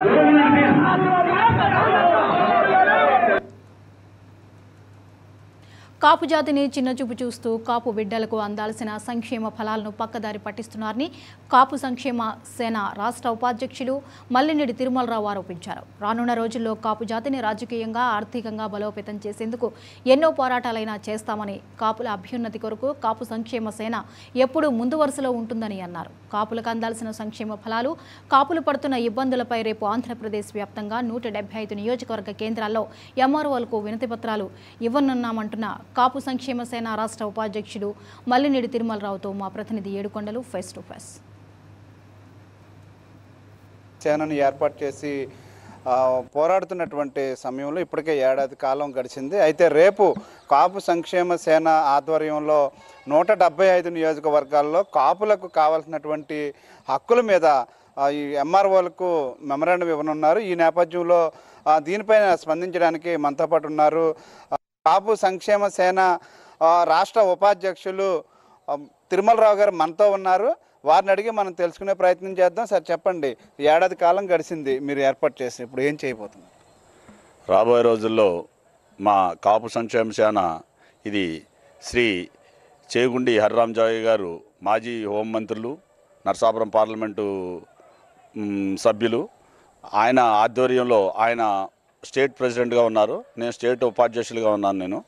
Yeah. కాపు జాతిని చిన్నచూపు చూస్తూ కాపు బిడ్డలకు అందాల్సిన సంక్షేమ ఫలాలను పక్కదారి పట్టిస్తున్నారని కాపు సంక్షేమ సేన రాష్ట్ర ఉపాధ్యక్షులు మల్లినేడి తిరుమలరావు ఆరోపించారు రానున్న రోజుల్లో కాపు జాతిని రాజకీయంగా ఆర్థికంగా బలోపేతం చేసేందుకు ఎన్నో పోరాటాలైనా చేస్తామని కాపుల అభ్యున్నతి కొరకు కాపు సంక్షేమ సేన ఎప్పుడూ ముందు వరుసలో ఉంటుందని అన్నారు కాపులకు అందాల్సిన సంక్షేమ ఫలాలు కాపులు పడుతున్న ఇబ్బందులపై రేపు ఆంధ్రప్రదేశ్ వ్యాప్తంగా నూట నియోజకవర్గ కేంద్రాల్లో ఎంఆర్ఓలకు వినతిపత్రాలు ఇవ్వనున్నామంటున్న కాపు సంక్షేమ సేన రాష్ట్ర ఉపాధ్యక్షుడు మల్లినేడు తిరుమలరావుతో మా ప్రతినిధి ఏడుకొండలు ఫేస్ టు ఫేస్ సేనను ఏర్పాటు చేసి పోరాడుతున్నటువంటి సమయంలో ఇప్పటికే ఏడాది కాలం గడిచింది అయితే రేపు కాపు సంక్షేమ సేన ఆధ్వర్యంలో నూట డెబ్బై ఐదు నియోజకవర్గాల్లో కాపులకు కావాల్సినటువంటి హక్కుల మీద ఈ ఎంఆర్ఓలకు మెమరాండం ఇవ్వనున్నారు ఈ నేపథ్యంలో దీనిపైన స్పందించడానికి మనతో పాటు ఉన్నారు కాపు సంక్షేమ సేన రాష్ట్ర ఉపాధ్యక్షులు తిరుమలరావు గారు మనతో ఉన్నారు వారిని అడిగి మనం తెలుసుకునే ప్రయత్నం చేద్దాం సార్ చెప్పండి ఏడాది కాలం గడిచింది మీరు ఏర్పాటు చేసి ఇప్పుడు ఏం చేయబోతుంది రాబోయే రోజుల్లో మా కాపు సంక్షేమ సేన ఇది శ్రీ చేగుండి జాయ్ గారు మాజీ హోంమంత్రులు నర్సాపురం పార్లమెంటు సభ్యులు ఆయన ఆధ్వర్యంలో ఆయన స్టేట్ ప్రెసిడెంట్గా ఉన్నారు నేను స్టేట్ ఉపాధ్యక్షులుగా ఉన్నాను నేను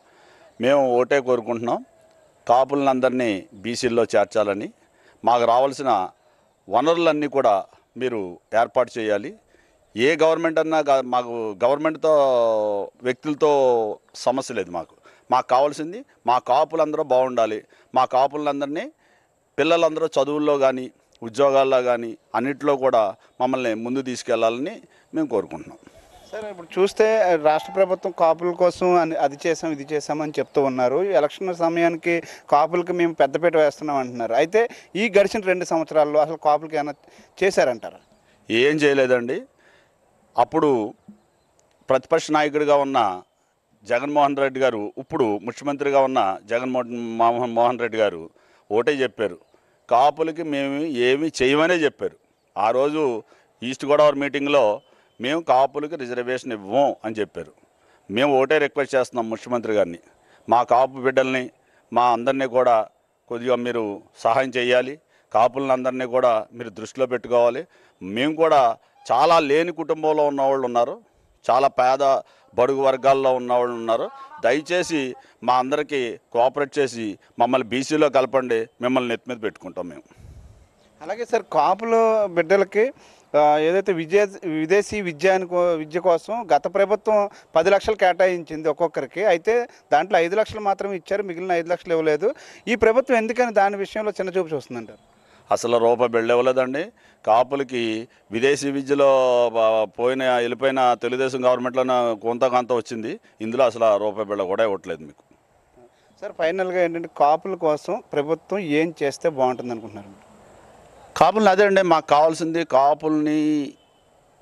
మేము ఓటే కోరుకుంటున్నాం అందరినీ బీసీల్లో చేర్చాలని మాకు రావాల్సిన వనరులన్నీ కూడా మీరు ఏర్పాటు చేయాలి ఏ గవర్నమెంట్ అన్నా మాకు గవర్నమెంట్తో వ్యక్తులతో సమస్య లేదు మాకు మాకు కావాల్సింది మా కాపులందరూ బాగుండాలి మా కాపులందరినీ పిల్లలందరూ చదువుల్లో కానీ ఉద్యోగాల్లో కానీ అన్నిట్లో కూడా మమ్మల్ని ముందు తీసుకెళ్లాలని మేము కోరుకుంటున్నాం సార్ ఇప్పుడు చూస్తే రాష్ట్ర ప్రభుత్వం కాపుల కోసం అది చేసాం ఇది చేసామని చెప్తూ ఉన్నారు ఎలక్షన్ సమయానికి కాపులకి మేము పెద్దపీట వేస్తున్నాం అంటున్నారు అయితే ఈ గడిచిన రెండు సంవత్సరాల్లో అసలు కాపులకి ఏమైనా చేశారంటారా ఏం చేయలేదండి అప్పుడు ప్రతిపక్ష నాయకుడిగా ఉన్న జగన్మోహన్ రెడ్డి గారు ఇప్పుడు ముఖ్యమంత్రిగా ఉన్న జగన్మోహన్ మోహన్ మోహన్ రెడ్డి గారు ఓటే చెప్పారు కాపులకి మేము ఏమి చేయమనే చెప్పారు ఆ రోజు ఈస్ట్ గోదావరి మీటింగ్లో మేము కాపులకి రిజర్వేషన్ ఇవ్వం అని చెప్పారు మేము ఓటే రిక్వెస్ట్ చేస్తున్నాం ముఖ్యమంత్రి గారిని మా కాపు బిడ్డల్ని మా అందరినీ కూడా కొద్దిగా మీరు సహాయం చేయాలి కాపులందరినీ కూడా మీరు దృష్టిలో పెట్టుకోవాలి మేము కూడా చాలా లేని కుటుంబంలో ఉన్నవాళ్ళు ఉన్నారు చాలా పేద బడుగు వర్గాల్లో ఉన్నవాళ్ళు ఉన్నారు దయచేసి మా అందరికీ కోఆపరేట్ చేసి మమ్మల్ని బీసీలో కలపండి మిమ్మల్ని నెత్తి మీద పెట్టుకుంటాం మేము అలాగే సార్ కాపుల బిడ్డలకి ఏదైతే విద్య విదేశీ విద్యాని విద్య కోసం గత ప్రభుత్వం పది లక్షలు కేటాయించింది ఒక్కొక్కరికి అయితే దాంట్లో ఐదు లక్షలు మాత్రమే ఇచ్చారు మిగిలిన ఐదు లక్షలు ఇవ్వలేదు ఈ ప్రభుత్వం ఎందుకని దాని విషయంలో చిన్నచూపు చూస్తుందంటారు అసలు రూపాయి వెళ్ళివ్వలేదండి కాపులకి విదేశీ విద్యలో పోయిన వెళ్ళిపోయిన తెలుగుదేశం గవర్నమెంట్లో కొంత కొంత వచ్చింది ఇందులో అసలు రూప బిళ్ళ కూడా ఇవ్వట్లేదు మీకు సార్ ఫైనల్గా ఏంటంటే కాపుల కోసం ప్రభుత్వం ఏం చేస్తే బాగుంటుంది అనుకుంటున్నారు కాపులను అండి మాకు కావాల్సింది కాపుల్ని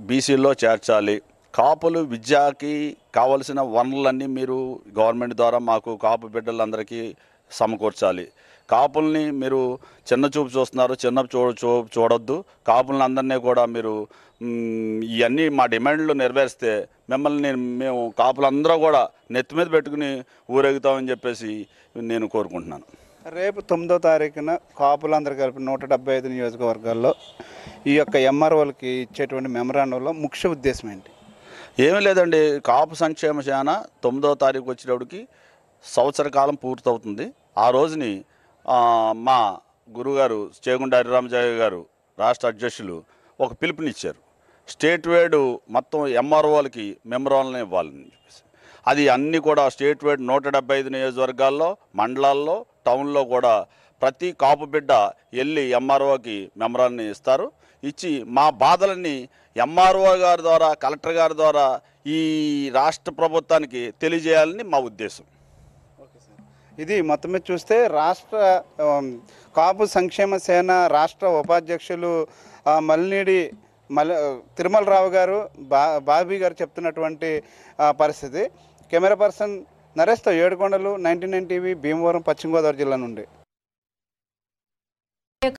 బీసీలో చేర్చాలి కాపులు విద్యకి కావలసిన వనరులన్నీ మీరు గవర్నమెంట్ ద్వారా మాకు కాపు బిడ్డలందరికీ సమకూర్చాలి కాపుల్ని మీరు చిన్న చూపు చూస్తున్నారు చిన్న చూ చూ చూడొద్దు కాపులను అందరినీ కూడా మీరు ఇవన్నీ మా డిమాండ్లు నెరవేరిస్తే మిమ్మల్ని మేము కాపులందరూ కూడా నెత్తి మీద పెట్టుకుని ఊరేగుతామని చెప్పేసి నేను కోరుకుంటున్నాను రేపు తొమ్మిదో తారీఖున కాపులందరూ కలిపి నూట డెబ్బై ఐదు నియోజకవర్గాల్లో ఈ యొక్క ఎంఆర్ఓలకి ఇచ్చేటువంటి మెమరాండంలో ముఖ్య ఉద్దేశం ఏంటి ఏమీ లేదండి కాపు సంక్షేమ శాన తొమ్మిదో తారీఖు వచ్చేటప్పటికి సంవత్సర కాలం పూర్తవుతుంది ఆ రోజుని మా గురుగారు చేగుండ హరిరామజాయ గారు రాష్ట్ర అధ్యక్షులు ఒక పిలుపునిచ్చారు స్టేట్ వైడ్ మొత్తం ఎంఆర్ఓలకి మెమరాలను ఇవ్వాలని చెప్పేసి అది అన్నీ కూడా స్టేట్ వైడ్ నూట డెబ్బై ఐదు నియోజకవర్గాల్లో మండలాల్లో టౌన్లో కూడా ప్రతి కాపు బిడ్డ వెళ్ళి ఎంఆర్ఓకి మెమరాన్ని ఇస్తారు ఇచ్చి మా బాధలన్నీ ఎంఆర్ఓ గారి ద్వారా కలెక్టర్ గారి ద్వారా ఈ రాష్ట్ర ప్రభుత్వానికి తెలియజేయాలని మా ఉద్దేశం ఇది మొత్తం మీద చూస్తే రాష్ట్ర కాపు సంక్షేమ సేన రాష్ట్ర ఉపాధ్యక్షులు మల్నీడి మల్ తిరుమలరావు గారు బా బాబీ గారు చెప్తున్నటువంటి పరిస్థితి కెమెరా పర్సన్ నరేష్తో Yedukondalu ninety nine TV Bhimavaram పశ్చిమ గోదావరి జిల్లా నుండి